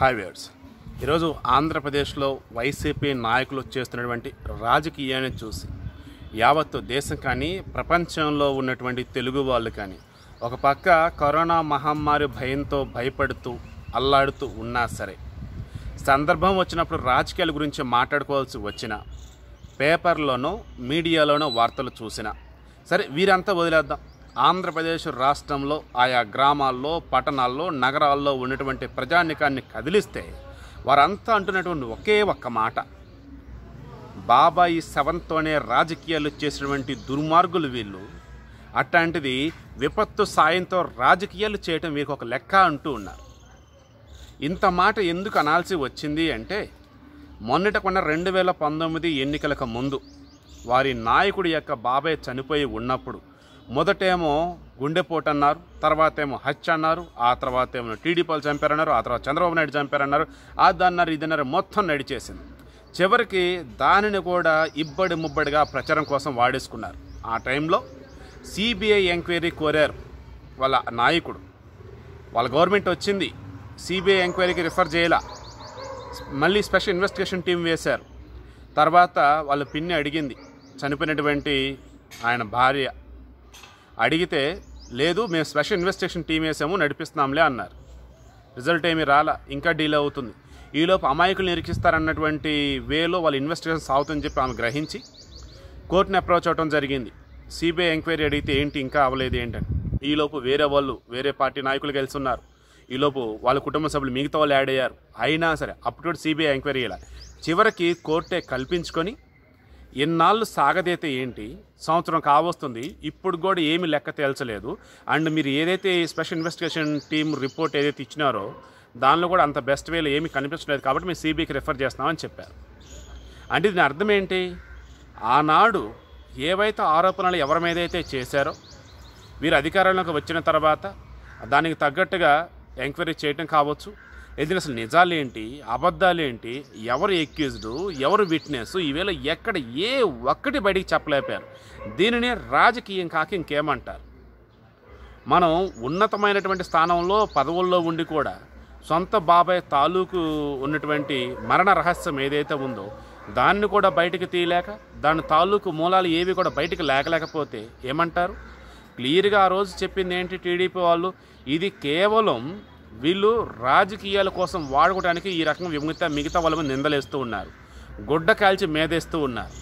హావేర్స్ ఈరోజు ఆంధ్రప్రదేశ్లో వైసీపీ నాయకులు చేస్తున్నటువంటి రాజకీయాన్ని చూసి యావత్తు దేశం కానీ ప్రపంచంలో ఉన్నటువంటి తెలుగు వాళ్ళు కానీ ఒక పక్క కరోనా మహమ్మారి భయంతో భయపడుతూ అల్లాడుతూ ఉన్నా సరే సందర్భం వచ్చినప్పుడు రాజకీయాల గురించి మాట్లాడుకోవాల్సి వచ్చిన పేపర్లోనో మీడియాలోనో వార్తలు చూసినా సరే వీరంతా వదిలేద్దాం ఆంధ్రప్రదేశ్ రాష్ట్రంలో ఆయా గ్రామాల్లో పట్టణాల్లో నగరాల్లో ఉన్నటువంటి ప్రజానికాన్ని కదిలిస్తే వారంతా అంటున్నటువంటి ఒకే ఒక్క మాట బాబాయి శవంతోనే రాజకీయాలు చేసినటువంటి దుర్మార్గులు వీళ్ళు అట్లాంటిది విపత్తు సాయంతో రాజకీయాలు చేయటం వీరికి ఒక లెక్క అంటూ ఉన్నారు ఇంత మాట ఎందుకు అనాల్సి వచ్చింది అంటే మొన్నటకున్న రెండు వేల పంతొమ్మిది ఎన్నికలకు ముందు వారి నాయకుడి యొక్క బాబాయ్ చనిపోయి ఉన్నప్పుడు మొదటేమో గుండెపోటు అన్నారు తర్వాత ఏమో హత్య అన్నారు ఆ తర్వాత ఏమో టీడీపీలు చంపారన్నారు ఆ తర్వాత చంద్రబాబు నాయుడు చంపారన్నారు ఇది అన్నారు మొత్తం నడిచేసింది చివరికి దానిని కూడా ఇబ్బడి ముబ్బడిగా ప్రచారం కోసం వాడేసుకున్నారు ఆ టైంలో సిబిఐ ఎంక్వైరీ కోరారు వాళ్ళ నాయకుడు వాళ్ళ గవర్నమెంట్ వచ్చింది సిబిఐ ఎంక్వైరీకి రిఫర్ చేయాల మళ్ళీ స్పెషల్ ఇన్వెస్టిగేషన్ టీం వేశారు తర్వాత వాళ్ళ పిన్ని అడిగింది చనిపోయినటువంటి ఆయన భార్య అడిగితే లేదు మేము స్పెషల్ ఇన్వెస్టిగేషన్ టీం వేసాము నడిపిస్తున్నాంలే అన్నారు రిజల్ట్ ఏమీ రాలా ఇంకా డీల్ అవుతుంది ఈలోపు అమాయకులు నిరీక్షిస్తారన్నటువంటి వేలో వాళ్ళ ఇన్వెస్టిగేషన్ సాగుతుందని చెప్పి ఆమె గ్రహించి కోర్టుని అప్రోచ్ అవడం జరిగింది సిబిఐ ఎంక్వైరీ అడిగితే ఏంటి ఇంకా అవ్వలేదు ఏంటని ఈలోపు వేరే వాళ్ళు వేరే పార్టీ నాయకులు కలిసి ఉన్నారు ఈలోపు వాళ్ళ కుటుంబ సభ్యులు మిగతా వాళ్ళు యాడ్ అయ్యారు అయినా సరే అప్పుడు సిబిఐ ఎంక్వైరీ ఇలా చివరికి కోర్టే కల్పించుకొని ఇన్నాళ్ళు సాగదైతే ఏంటి సంవత్సరం కావస్తుంది ఇప్పుడు కూడా ఏమి లెక్క తేల్చలేదు అండ్ మీరు ఏదైతే స్పెషల్ ఇన్వెస్టిగేషన్ టీం రిపోర్ట్ ఏదైతే ఇచ్చినారో దానిలో కూడా అంత బెస్ట్ వేలో ఏమి కనిపించలేదు కాబట్టి మేము సీబీఐకి రిఫర్ చేస్తామని చెప్పారు అంటే దీని అర్థం ఏంటి ఆనాడు ఏవైతే ఆరోపణలు ఎవరి మీద అయితే చేశారో వీరు అధికారంలోకి వచ్చిన తర్వాత దానికి తగ్గట్టుగా ఎంక్వైరీ చేయటం కావచ్చు అయితే అసలు నిజాలేంటి అబద్ధాలేంటి ఎవరు ఎక్యూజ్డ్ ఎవరు విట్నెస్ ఈవేళ ఎక్కడ ఏ ఒక్కటి బయటికి చెప్పలేపారు దీనినే రాజకీయం కాక ఇంకేమంటారు మనం ఉన్నతమైనటువంటి స్థానంలో పదవుల్లో ఉండి కూడా సొంత బాబాయ్ తాలూకు ఉన్నటువంటి మరణ రహస్యం ఏదైతే ఉందో దాన్ని కూడా బయటకు తీయలేక దాని తాలూకు మూలాలు ఏవి కూడా బయటకు లేకలేకపోతే ఏమంటారు క్లియర్గా ఆ రోజు చెప్పింది ఏంటి టీడీపీ వాళ్ళు ఇది కేవలం వీళ్ళు రాజకీయాల కోసం వాడుకోవడానికి ఈ రకం విమిత మిగతా వాళ్ళని నిందలేస్తూ ఉన్నారు గుడ్డ కాల్చి మేదేస్తూ ఉన్నారు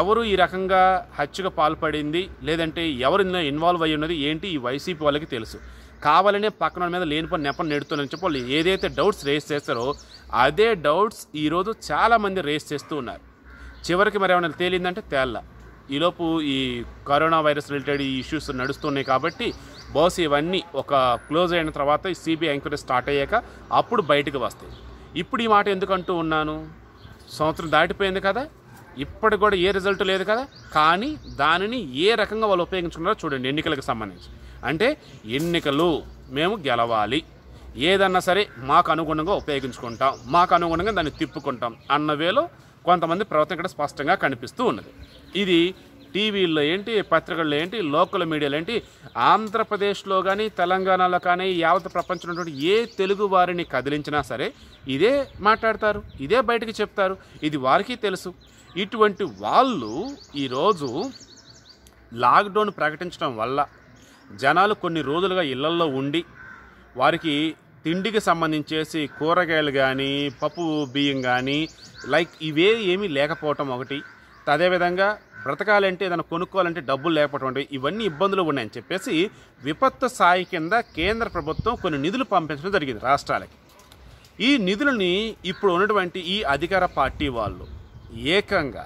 ఎవరు ఈ రకంగా హత్యకు పాల్పడింది లేదంటే ఎవరు ఇందులో ఇన్వాల్వ్ అయ్యి ఉన్నది ఏంటి ఈ వైసీపీ వాళ్ళకి తెలుసు కావాలనే పక్కన మీద లేనిపోయిన నెపం నెడుతున్నారని చెప్పి వాళ్ళు ఏదైతే డౌట్స్ రేస్ చేస్తారో అదే డౌట్స్ ఈరోజు చాలామంది రేస్ చేస్తూ ఉన్నారు చివరికి మరి ఏమైనా తేలిందంటే తేల్లా ఈలోపు ఈ కరోనా వైరస్ రిలేటెడ్ ఇష్యూస్ నడుస్తున్నాయి కాబట్టి బాస్ ఇవన్నీ ఒక క్లోజ్ అయిన తర్వాత సిబిఐ ఎంక్వైరీ స్టార్ట్ అయ్యాక అప్పుడు బయటకు వస్తాయి ఇప్పుడు ఈ మాట ఎందుకంటూ ఉన్నాను సంవత్సరం దాటిపోయింది కదా ఇప్పటికి కూడా ఏ రిజల్ట్ లేదు కదా కానీ దానిని ఏ రకంగా వాళ్ళు ఉపయోగించుకున్నారో చూడండి ఎన్నికలకు సంబంధించి అంటే ఎన్నికలు మేము గెలవాలి ఏదన్నా సరే మాకు అనుగుణంగా ఉపయోగించుకుంటాం మాకు అనుగుణంగా దాన్ని తిప్పుకుంటాం అన్న వేలో కొంతమంది ప్రవర్తన ఇక్కడ స్పష్టంగా కనిపిస్తూ ఉన్నది ఇది టీవీల్లో ఏంటి పత్రికల్లో ఏంటి లోకల్ మీడియాలో ఏంటి ఆంధ్రప్రదేశ్లో కానీ తెలంగాణలో కానీ యావత్ ప్రపంచంలో ఏ తెలుగు వారిని కదిలించినా సరే ఇదే మాట్లాడతారు ఇదే బయటకు చెప్తారు ఇది వారికి తెలుసు ఇటువంటి వాళ్ళు ఈరోజు లాక్డౌన్ ప్రకటించడం వల్ల జనాలు కొన్ని రోజులుగా ఇళ్లల్లో ఉండి వారికి తిండికి సంబంధించేసి కూరగాయలు కానీ పప్పు బియ్యం కానీ లైక్ ఇవే ఏమీ లేకపోవటం ఒకటి అదేవిధంగా బ్రతకాలంటే ఏదైనా కొనుక్కోవాలంటే డబ్బులు లేకపోవడం ఇవన్నీ ఇబ్బందులు ఉన్నాయని చెప్పేసి విపత్తు సాయి కింద కేంద్ర ప్రభుత్వం కొన్ని నిధులు పంపించడం జరిగింది రాష్ట్రాలకి ఈ నిధులని ఇప్పుడు ఉన్నటువంటి ఈ అధికార పార్టీ వాళ్ళు ఏకంగా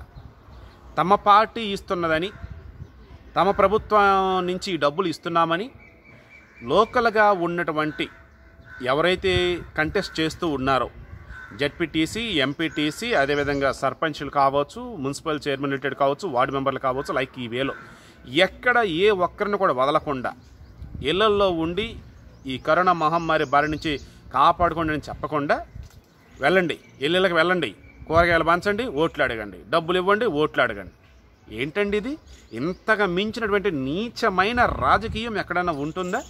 తమ పార్టీ ఇస్తున్నదని తమ ప్రభుత్వం నుంచి డబ్బులు ఇస్తున్నామని లోకల్గా ఉన్నటువంటి ఎవరైతే కంటెస్ట్ చేస్తూ ఉన్నారో జడ్పీటీసీ ఎంపీటీసీ అదేవిధంగా సర్పంచ్లు కావచ్చు మున్సిపల్ చైర్మన్ రిలేటెడ్ కావచ్చు వార్డు మెంబర్లు కావచ్చు లైక్ ఈ వేలో ఎక్కడ ఏ ఒక్కరిని కూడా వదలకుండా ఇళ్లల్లో ఉండి ఈ కరోనా మహమ్మారి బారి నుంచి కాపాడుకోండి అని చెప్పకుండా వెళ్ళండి ఇళ్ళకి వెళ్ళండి కూరగాయలు పంచండి ఓట్లు అడగండి డబ్బులు ఇవ్వండి ఓట్లు అడగండి ఏంటండి ఇది ఇంతగా మించినటువంటి నీచమైన రాజకీయం ఎక్కడైనా ఉంటుందా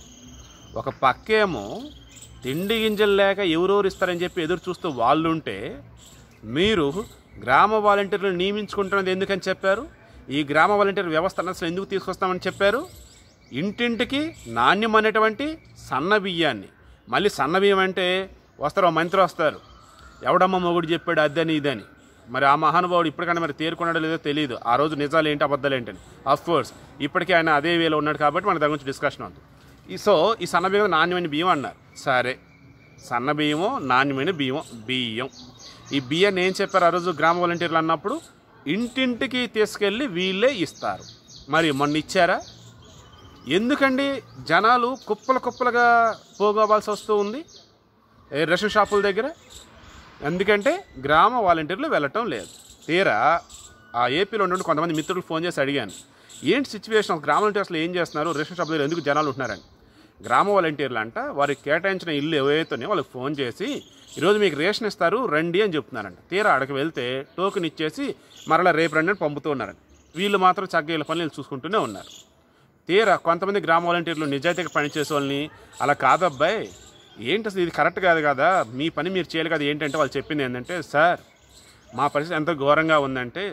ఒక పక్కేమో తిండి గింజలు లేక ఎవరెవరు ఇస్తారని చెప్పి ఎదురు చూస్తూ వాళ్ళుంటే మీరు గ్రామ వాలంటీర్లు నియమించుకుంటున్నది ఎందుకని చెప్పారు ఈ గ్రామ వాలంటీర్ వ్యవస్థ అసలు ఎందుకు తీసుకొస్తామని చెప్పారు ఇంటింటికి నాణ్యమైనటువంటి సన్న బియ్యాన్ని మళ్ళీ సన్న బియ్యం అంటే వస్తారు మంత్రి వస్తారు ఎవడమ్మ మొగుడు చెప్పాడు అదని ఇదని మరి ఆ మహానుభావుడు ఇప్పటికైనా మరి తేరుకున్నాడో లేదో తెలియదు ఆ రోజు నిజాలు ఏంటి అబద్ధాలు ఏంటని అఫ్కోర్స్ ఇప్పటికీ ఆయన అదే వేలో ఉన్నాడు కాబట్టి మన దగ్గర నుంచి డిస్కషన్ ఉంది ఈ సో ఈ సన్న బియ్యం నాణ్యమైన బియ్యం అన్నారు సరే సన్న బియ్యము నాణ్యమైన బియ్యం బియ్యం ఈ బియ్యాన్ని ఏం చెప్పారు ఆ రోజు గ్రామ వాలంటీర్లు అన్నప్పుడు ఇంటింటికి తీసుకెళ్ళి వీళ్ళే ఇస్తారు మరి మొన్న ఇచ్చారా ఎందుకండి జనాలు కుప్పలు కుప్పలుగా పోగోవాల్సి వస్తూ ఉంది రేషన్ షాపుల దగ్గర ఎందుకంటే గ్రామ వాలంటీర్లు వెళ్ళటం లేదు తీరా ఆ ఏపీలో ఉండి కొంతమంది మిత్రులు ఫోన్ చేసి అడిగాను ఏంటి సిచ్యువేషన్ గ్రామ వాలంటీర్స్లో ఏం చేస్తున్నారు రేషన్ షాప్ దగ్గర ఎందుకు జనాలు ఉంటున్నారని గ్రామ వాలంటీర్లు అంట వారికి కేటాయించిన ఇల్లు ఏవైతున్నాయో వాళ్ళకి ఫోన్ చేసి ఈరోజు మీకు రేషన్ ఇస్తారు రండి అని చెప్తున్నారంట తీరా అక్కడికి వెళ్తే టోకెన్ ఇచ్చేసి మరలా రేపు రండి అని పంపుతూ ఉన్నారంట వీళ్ళు మాత్రం చక్కగా వీళ్ళ పనులు చూసుకుంటూనే ఉన్నారు తీరా కొంతమంది గ్రామ వాలంటీర్లు నిజాయితీగా పనిచేసే వాళ్ళని అలా కాదబ్బాయి ఏంటి అసలు ఇది కరెక్ట్ కాదు కదా మీ పని మీరు చేయాలి కదా ఏంటంటే వాళ్ళు చెప్పింది ఏంటంటే సార్ మా పరిస్థితి ఎంత ఘోరంగా ఉందంటే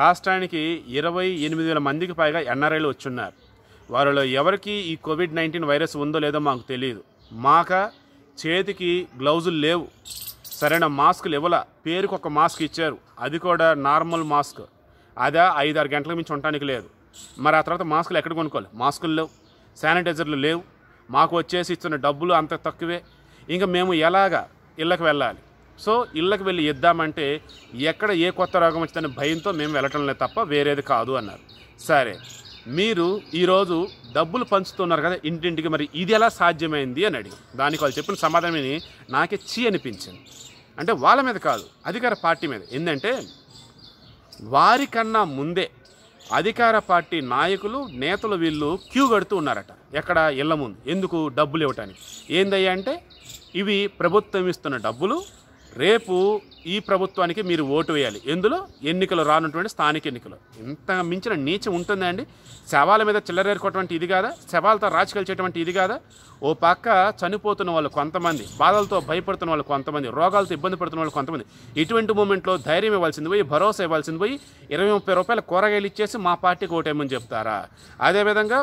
రాష్ట్రానికి ఇరవై ఎనిమిది వేల మందికి పైగా ఎన్ఆర్ఐలు ఉన్నారు వారిలో ఎవరికి ఈ కోవిడ్ నైన్టీన్ వైరస్ ఉందో లేదో మాకు తెలియదు మాక చేతికి గ్లౌజులు లేవు సరైన మాస్కులు ఇవ్వాల పేరుకు ఒక మాస్క్ ఇచ్చారు అది కూడా నార్మల్ మాస్క్ ఐదు ఐదారు గంటల మించి ఉండటానికి లేదు మరి ఆ తర్వాత మాస్కులు ఎక్కడ కొనుక్కోవాలి మాస్కులు లేవు శానిటైజర్లు లేవు మాకు వచ్చేసి ఇస్తున్న డబ్బులు అంత తక్కువే ఇంకా మేము ఎలాగా ఇళ్ళకి వెళ్ళాలి సో ఇళ్ళకి వెళ్ళి ఇద్దామంటే ఎక్కడ ఏ కొత్త రోగం వచ్చిందనే భయంతో మేము వెళ్ళటం లేదు తప్ప వేరేది కాదు అన్నారు సరే మీరు ఈరోజు డబ్బులు పంచుతున్నారు కదా ఇంటింటికి మరి ఇది ఎలా సాధ్యమైంది అని అడిగి దానికి వాళ్ళు చెప్పిన సమాధానం నాకే చీ అనిపించింది అంటే వాళ్ళ మీద కాదు అధికార పార్టీ మీద ఏంటంటే వారికన్నా ముందే అధికార పార్టీ నాయకులు నేతలు వీళ్ళు క్యూ కడుతూ ఉన్నారట ఎక్కడ ఇళ్ళ ముందు ఎందుకు డబ్బులు ఇవ్వటానికి ఏందయ్యా అంటే ఇవి ప్రభుత్వం ఇస్తున్న డబ్బులు రేపు ఈ ప్రభుత్వానికి మీరు ఓటు వేయాలి ఎందులో ఎన్నికలు రానటువంటి స్థానిక ఎన్నికలు ఇంత మించిన నీచం ఉంటుందా అండి శవాల మీద చిల్లరేరుకోవటువంటి ఇది కాదా శవాలతో రాజకీయాలు చేయటువంటి ఇది కాదా ఓ పక్క చనిపోతున్న వాళ్ళు కొంతమంది బాధలతో భయపడుతున్న వాళ్ళు కొంతమంది రోగాలతో ఇబ్బంది పడుతున్న వాళ్ళు కొంతమంది ఇటువంటి మూమెంట్లో ధైర్యం ఇవ్వాల్సింది పోయి భరోసా ఇవ్వాల్సింది పోయి ఇరవై ముప్పై రూపాయల కూరగాయలు ఇచ్చేసి మా పార్టీకి ఓటేమని చెప్తారా అదేవిధంగా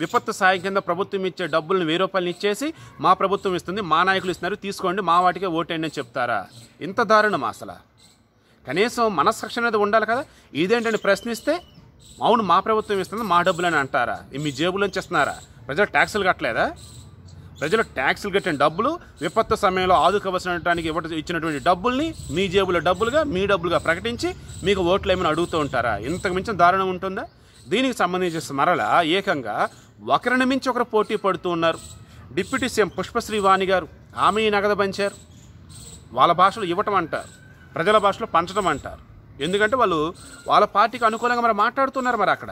విపత్తు సాయం కింద ప్రభుత్వం ఇచ్చే డబ్బులను వెయ్యి రూపాయలు ఇచ్చేసి మా ప్రభుత్వం ఇస్తుంది మా నాయకులు ఇస్తున్నారు తీసుకోండి మా వాటికే ఓటేయండి అని చెప్తారా ఇంత దారుణం అసలు కనీసం మనస్సక్షణ అనేది ఉండాలి కదా ఇదేంటని ప్రశ్నిస్తే అవును మా ప్రభుత్వం ఇస్తుంది మా డబ్బులు అని అంటారా మీ జేబులోంచి ఇస్తున్నారా ప్రజలు ట్యాక్సులు కట్టలేదా ప్రజలు ట్యాక్సులు కట్టిన డబ్బులు విపత్తు సమయంలో ఆదుకోవలసినటానికి ఇవ్వ ఇచ్చినటువంటి డబ్బుల్ని మీ జేబులో డబ్బులుగా మీ డబ్బులుగా ప్రకటించి మీకు ఓట్లు ఏమైనా అడుగుతూ ఉంటారా ఇంతకు మించిన దారుణం ఉంటుందా దీనికి సంబంధించిన మరల ఏకంగా ఒకరిని మించి ఒకరు పోటీ పడుతూ ఉన్నారు డిప్యూటీ సీఎం పుష్పశ్రీవాణి గారు ఆమె నగదు పంచారు వాళ్ళ భాషలు ఇవ్వటం అంటారు ప్రజల భాషలో పంచడం అంటారు ఎందుకంటే వాళ్ళు వాళ్ళ పార్టీకి అనుకూలంగా మరి మాట్లాడుతున్నారు మరి అక్కడ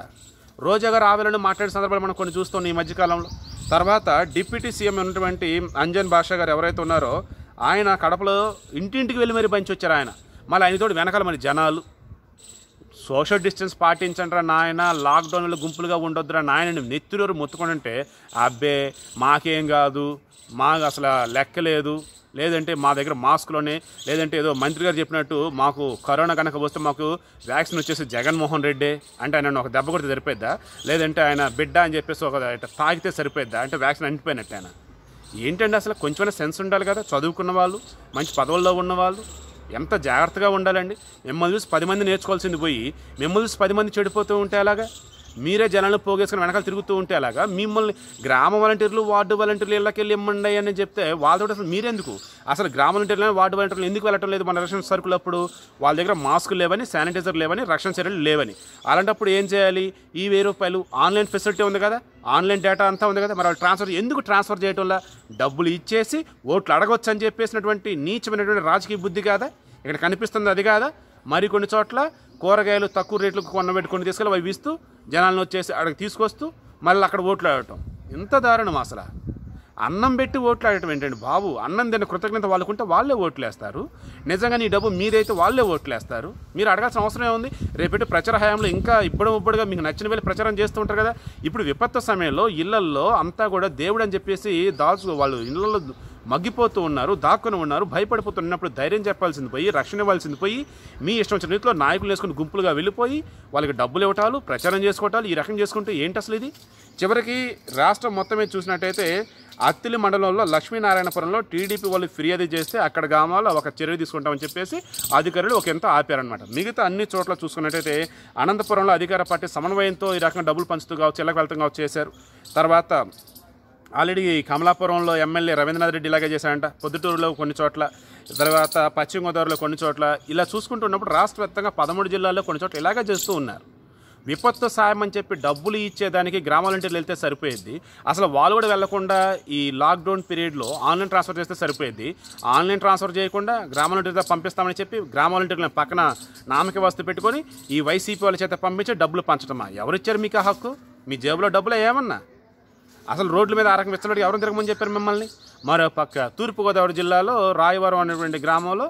రోజా గారు ఆవేలను మాట్లాడే సందర్భాలు మనం కొన్ని చూస్తున్నాం ఈ మధ్యకాలంలో తర్వాత డిప్యూటీ సీఎం ఉన్నటువంటి అంజన్ భాష గారు ఎవరైతే ఉన్నారో ఆయన కడపలో ఇంటింటికి వెళ్ళి మరి పంచి వచ్చారు ఆయన మళ్ళీ ఆయనతోటి వెనకాల మరి జనాలు సోషల్ డిస్టెన్స్ పాటించండిరా నాయన లాక్డౌన్లో గుంపులుగా ఉండొద్దురా నాయన నెత్తిరూరు అంటే అబ్బే మాకేం కాదు మాకు అసలు లెక్కలేదు లేదంటే మా దగ్గర మాస్క్లోనే లేదంటే ఏదో మంత్రి గారు చెప్పినట్టు మాకు కరోనా కనుక వస్తే మాకు వ్యాక్సిన్ వచ్చేసి జగన్మోహన్ రెడ్డి అంటే ఆయన ఒక దెబ్బ కొడితే సరిపోయిద్దా లేదంటే ఆయన బిడ్డ అని చెప్పేసి ఒక తాగితే సరిపోద్దా అంటే వ్యాక్సిన్ అంటిపోయినట్టు ఆయన ఏంటంటే అసలు కొంచెమైనా సెన్స్ ఉండాలి కదా చదువుకున్న వాళ్ళు మంచి పదవుల్లో ఉన్నవాళ్ళు ఎంత జాగ్రత్తగా ఉండాలండి మిమ్మల్ని చూసి పది మంది నేర్చుకోవాల్సింది పోయి మిమ్మల్ని చూసి పది మంది చెడిపోతూ ఉంటే అలాగా మీరే జనాలను పోగేసుకుని వెనకాల తిరుగుతూ ఉంటే అలాగా మిమ్మల్ని గ్రామ వాలంటీర్లు వార్డు వాలంటీర్లు ఇళ్ళకెళ్ళి ఇమ్మండి అని చెప్తే వాళ్ళతో అసలు మీరెందుకు అసలు గ్రామ వాలంటీర్లు వార్డు వాలంటీర్లు ఎందుకు వెళ్ళటం లేదు మన రక్షణ సరుకులు అప్పుడు వాళ్ళ దగ్గర మాస్కులు లేవని శానిటైజర్ లేవని రక్షణ చర్యలు లేవని అలాంటప్పుడు ఏం చేయాలి ఈ వెయ్యి రూపాయలు ఆన్లైన్ ఫెసిలిటీ ఉంది కదా ఆన్లైన్ డేటా అంతా ఉంది కదా మరి వాళ్ళు ట్రాన్స్ఫర్ ఎందుకు ట్రాన్స్ఫర్ చేయటంలా డబ్బులు ఇచ్చేసి ఓట్లు అడగవచ్చు అని చెప్పేసినటువంటి నీచమైనటువంటి రాజకీయ బుద్ధి కాదా ఇక్కడ కనిపిస్తుంది అది కాదా మరికొన్ని చోట్ల కూరగాయలు తక్కువ రేట్లకు కొన్న పెట్టుకొని తీసుకెళ్ళి అవి ఇస్తూ జనాలను వచ్చేసి అక్కడికి తీసుకొస్తూ మళ్ళీ అక్కడ ఓట్లు ఆడటం ఎంత దారుణం అసలు అన్నం పెట్టి ఓట్లాడటం ఏంటండి బాబు అన్నం తిన కృతజ్ఞత వాళ్ళకుంటే వాళ్ళే ఓట్లు వేస్తారు నిజంగా నీ డబ్బు మీరైతే వాళ్ళే ఓట్లు వేస్తారు మీరు అడగాల్సిన అవసరం ఏముంది రేపెట్టు ప్రచార హయాంలో ఇంకా ఇప్పుడు ఇప్పుడుగా మీకు నచ్చిన వేళ ప్రచారం చేస్తూ ఉంటారు కదా ఇప్పుడు విపత్తు సమయంలో ఇళ్లల్లో అంతా కూడా దేవుడు అని చెప్పేసి దాచు వాళ్ళు ఇళ్లలో మగ్గిపోతూ ఉన్నారు దాక్కుని ఉన్నారు భయపడిపోతున్నప్పుడు ధైర్యం చెప్పాల్సింది పోయి రక్షణ ఇవ్వాల్సింది పోయి మీ ఇష్టం వచ్చిన రీతిలో నాయకులు వేసుకుని గుంపులుగా వెళ్ళిపోయి వాళ్ళకి డబ్బులు ఇవ్వటాలు ప్రచారం చేసుకోవటాలు ఈ రకం చేసుకుంటే ఏంటి అసలు ఇది చివరికి రాష్ట్రం మొత్తమే చూసినట్టయితే అత్తిలి మండలంలో లక్ష్మీనారాయణపురంలో టీడీపీ వాళ్ళు ఫిర్యాదు చేస్తే అక్కడ గ్రామాల్లో ఒక చర్య తీసుకుంటామని చెప్పేసి అధికారులు ఒక ఎంత ఆపారనమాట మిగతా అన్ని చోట్ల చూసుకున్నట్టయితే అనంతపురంలో అధికార పార్టీ సమన్వయంతో ఈ రకంగా డబ్బులు పంచుతూ కావచ్చు ఇళ్ళకి వెళ్తాం కావచ్చు చేశారు తర్వాత ఆల్రెడీ కమలాపురంలో ఎమ్మెల్యే రవీంద్రనాథ్ రెడ్డి ఇలాగే చేశారంట పొద్దుటూరులో కొన్ని చోట్ల తర్వాత పశ్చిమ గోదావరిలో కొన్ని చోట్ల ఇలా చూసుకుంటున్నప్పుడు రాష్ట్ర వ్యాప్తంగా పదమూడు జిల్లాల్లో కొన్ని చోట్ల ఇలాగే చేస్తూ ఉన్నారు విపత్తు సాయం అని చెప్పి డబ్బులు ఇచ్చేదానికి గ్రామ వాలంటీర్లు వెళ్తే సరిపోయేది అసలు వాళ్ళు కూడా వెళ్లకుండా ఈ లాక్డౌన్ పీరియడ్లో ఆన్లైన్ ట్రాన్స్ఫర్ చేస్తే సరిపోయేది ఆన్లైన్ ట్రాన్స్ఫర్ చేయకుండా గ్రామ వాలంటీర్తో పంపిస్తామని చెప్పి గ్రామ వాలంటీర్లను పక్కన నామక వస్తు పెట్టుకొని ఈ వైసీపీ వాళ్ళ చేత పంపించి డబ్బులు పంచడమా ఎవరిచ్చారు మీకు ఆ హక్కు మీ జేబులో డబ్బులు ఏమన్నా అసలు రోడ్ల మీద ఆరకం విచ్చలడి ఎవరు తిరగమని చెప్పారు మిమ్మల్ని మరో పక్క తూర్పుగోదావరి జిల్లాలో రాయవరం అనేటువంటి గ్రామంలో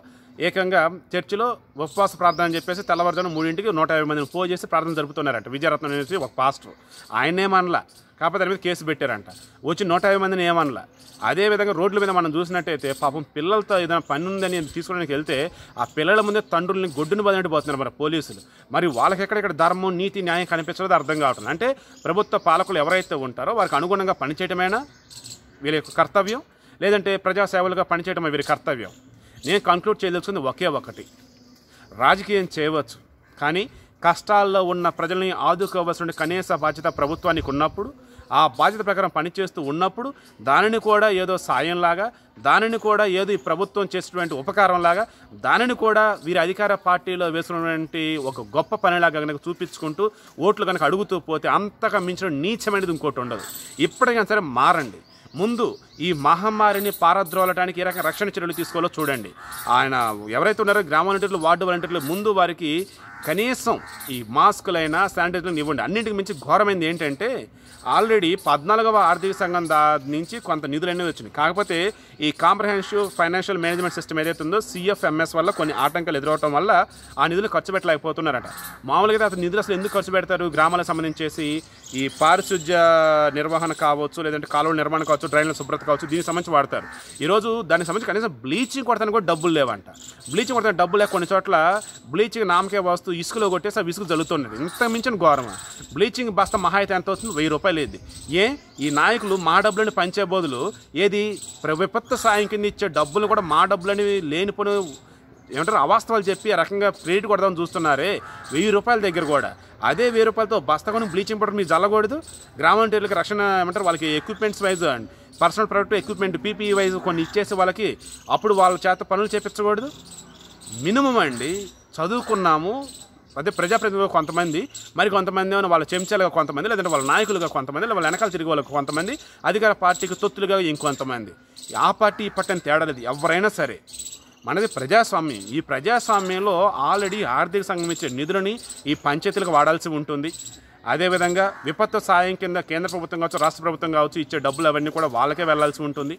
ఏకంగా చర్చిలో ఉపవాస ప్రార్థన అని చెప్పేసి తెల్లవారుజాము మూడింటికి నూట యాభై మందిని ఫోన్ చేసి ప్రార్థన జరుపుతున్నారంట విజయరత్నం అనేసి ఒక పాస్టర్ ఆయనేమనలా కాకపోతే దాని మీద కేసు పెట్టారంట వచ్చి నూట యాభై మందిని ఏమనలా అదేవిధంగా రోడ్ల మీద మనం చూసినట్టయితే పాపం పిల్లలతో ఏదైనా పని ఉందని తీసుకోవడానికి వెళ్తే ఆ పిల్లల ముందే తండ్రుల్ని గొడ్డును బదినట్టు పోతున్నారు మరి పోలీసులు మరి వాళ్ళకి ఎక్కడెక్కడ ధర్మం నీతి న్యాయం కనిపించడం అర్థం కావట్లేదు అంటే ప్రభుత్వ పాలకులు ఎవరైతే ఉంటారో వారికి అనుగుణంగా పనిచేయటమేనా వీళ్ళ యొక్క కర్తవ్యం లేదంటే ప్రజాసేవలుగా పనిచేయటమే వీరి కర్తవ్యం నేను కంక్లూడ్ చేయదలుచుకుంది ఒకే ఒకటి రాజకీయం చేయవచ్చు కానీ కష్టాల్లో ఉన్న ప్రజల్ని ఆదుకోవాల్సిన కనీస బాధ్యత ప్రభుత్వానికి ఉన్నప్పుడు ఆ బాధ్యత ప్రకారం పనిచేస్తూ ఉన్నప్పుడు దానిని కూడా ఏదో సాయంలాగా దానిని కూడా ఏదో ఈ ప్రభుత్వం చేసినటువంటి ఉపకారంలాగా దానిని కూడా వీరి అధికార పార్టీలో వేసినటువంటి ఒక గొప్ప పనిలాగా కనుక చూపించుకుంటూ ఓట్లు కనుక అడుగుతూ పోతే అంతగా మించిన నీచమైనది ఇంకోటి ఉండదు ఇప్పటికైనా సరే మారండి ముందు ఈ మహమ్మారిని పారద్రోలటానికి ఏ రకంగా రక్షణ చర్యలు తీసుకోవాలో చూడండి ఆయన ఎవరైతే ఉన్నారో గ్రామ వాలంటీర్లు వార్డు వాలంటీర్లు ముందు వారికి కనీసం ఈ మాస్కులైనా శానిటైజర్లు ఇవ్వండి అన్నింటికి మించి ఘోరమైంది ఏంటంటే ఆల్రెడీ పద్నాలుగవ ఆర్థిక సంఘం దా నుంచి కొంత నిధులు అనేవి వచ్చినాయి కాకపోతే ఈ కాంప్రహెన్సివ్ ఫైనాన్షియల్ మేనేజ్మెంట్ సిస్టమ్ ఏదైతే ఉందో సిఎఫ్ఎంఎస్ వల్ల కొన్ని ఆటంకాలు ఎదురవడం వల్ల ఆ నిధులు ఖర్చు పెట్టలేకపోతున్నారట మామూలుగా అతను నిధులు అసలు ఎందుకు ఖర్చు పెడతారు గ్రామాలకు సంబంధించేసి ఈ పారిశుద్ధ్య నిర్వహణ కావచ్చు లేదంటే కాలువల నిర్మాణం కావచ్చు డ్రైన్ల శుభ్రత కావచ్చు దీనికి సంబంధించి వాడతారు ఈరోజు దానికి సంబంధించి కనీసం బ్లీచింగ్ కొడతానికి కూడా డబ్బులు లేవంట బ్లీచింగ్ కొడతాను డబ్బులు లేక కొన్ని చోట్ల బ్లీచింగ్ నామకే వస్తూ ఇసుకలో కొట్టేసి ఆ ఇసుకు జరుగుతున్నది ఇంత మించిన ఘోరం బ్లీచింగ్ బస్త మహా ఎంత వస్తుంది వెయ్యి రూపాయలు చెప్పలేదు ఏ ఈ నాయకులు మా డబ్బులని పంచే బదులు ఏది విపత్తు సాయం కింద ఇచ్చే డబ్బులు కూడా మా డబ్బులని లేని పని ఏమంటారు అవాస్తవాలు చెప్పి ఆ రకంగా క్రెడిట్ కొడదామని చూస్తున్నారే వెయ్యి రూపాయల దగ్గర కూడా అదే వెయ్యి రూపాయలతో బస్తకొని బ్లీచింగ్ పౌడర్ మీరు జల్లకూడదు గ్రామాంటీలకు రక్షణ ఏమంటారు వాళ్ళకి equipments wise and personal product equipment PPE wise కొన్ని ఇచ్చేసి వాళ్ళకి అప్పుడు వాళ్ళ చేత పనులు చేపించకూడదు మినిమం అండి చదువుకున్నాము అంటే ప్రజాప్రతినిధులు కొంతమంది మరి కొంతమంది ఏమైనా వాళ్ళ చెంచాలుగా కొంతమంది లేదంటే వాళ్ళ నాయకులుగా కొంతమంది లేదా వాళ్ళ వెనకాల తిరిగి వాళ్ళకి కొంతమంది అధికార పార్టీకి తొత్తులుగా ఇంకొంతమంది ఆ పార్టీ ఈ తేడా తేడలేదు ఎవరైనా సరే మనది ప్రజాస్వామ్యం ఈ ప్రజాస్వామ్యంలో ఆల్రెడీ ఆర్థిక సంఘం ఇచ్చే నిధులని ఈ పంచాయతీలకు వాడాల్సి ఉంటుంది అదేవిధంగా విపత్తు సాయం కింద కేంద్ర ప్రభుత్వం కావచ్చు రాష్ట్ర ప్రభుత్వం కావచ్చు ఇచ్చే డబ్బులు అవన్నీ కూడా వాళ్ళకే వెళ్లాల్సి ఉంటుంది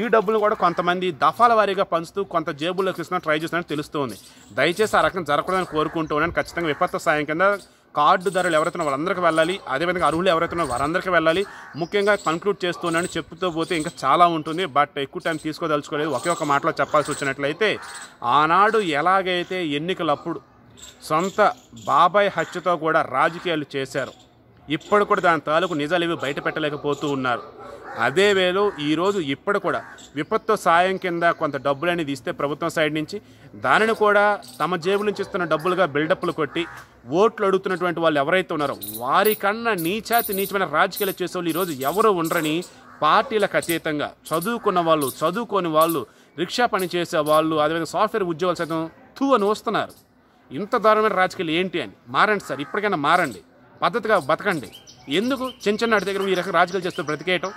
ఈ డబ్బులు కూడా కొంతమంది దఫాల వారీగా పంచుతూ కొంత జేబుల్లోకి తీసుకున్న ట్రై చేస్తున్నట్టు తెలుస్తుంది దయచేసి ఆ రకం జరగకూడదని కోరుకుంటున్నాను ఖచ్చితంగా విపత్తు సాయం కింద కార్డు ధరలు ఎవరైతే వాళ్ళందరికీ వెళ్ళాలి అదేవిధంగా అర్హులు ఎవరైతే వారందరికీ వెళ్ళాలి ముఖ్యంగా కన్క్లూడ్ చేస్తున్నాను చెప్తూ పోతే ఇంకా చాలా ఉంటుంది బట్ ఎక్కువ టైం తీసుకోదలుచుకోలేదు ఒకే ఒక మాటలో చెప్పాల్సి వచ్చినట్లయితే ఆనాడు ఎలాగైతే ఎన్నికలప్పుడు సొంత బాబాయ్ హత్యతో కూడా రాజకీయాలు చేశారు ఇప్పుడు కూడా దాని తాలూకు నిజాలు ఇవి బయట పెట్టలేకపోతూ ఉన్నారు అదే వేలు ఈరోజు ఇప్పుడు కూడా విపత్తు సాయం కింద కొంత డబ్బులు అనేది ఇస్తే ప్రభుత్వం సైడ్ నుంచి దానిని కూడా తమ జేబు నుంచి ఇస్తున్న డబ్బులుగా బిల్డప్లు కొట్టి ఓట్లు అడుగుతున్నటువంటి వాళ్ళు ఎవరైతే ఉన్నారో వారికన్నా నీచాతి నీచమైన రాజకీయాలు చేసే వాళ్ళు ఈరోజు ఎవరు ఉండరని పార్టీలకు అతీతంగా చదువుకున్న వాళ్ళు చదువుకోని వాళ్ళు రిక్షా పని చేసే వాళ్ళు అదేవిధంగా సాఫ్ట్వేర్ ఉద్యోగాలు సైతం తూ అని వస్తున్నారు ఇంత దారుణమైన రాజకీయాలు ఏంటి అని మారండి సార్ ఇప్పటికైనా మారండి పద్ధతిగా బతకండి ఎందుకు చిన్న చిన్న వాటి దగ్గర ఈ రకం రాజకీయాలు చేస్తూ బ్రతికేయటం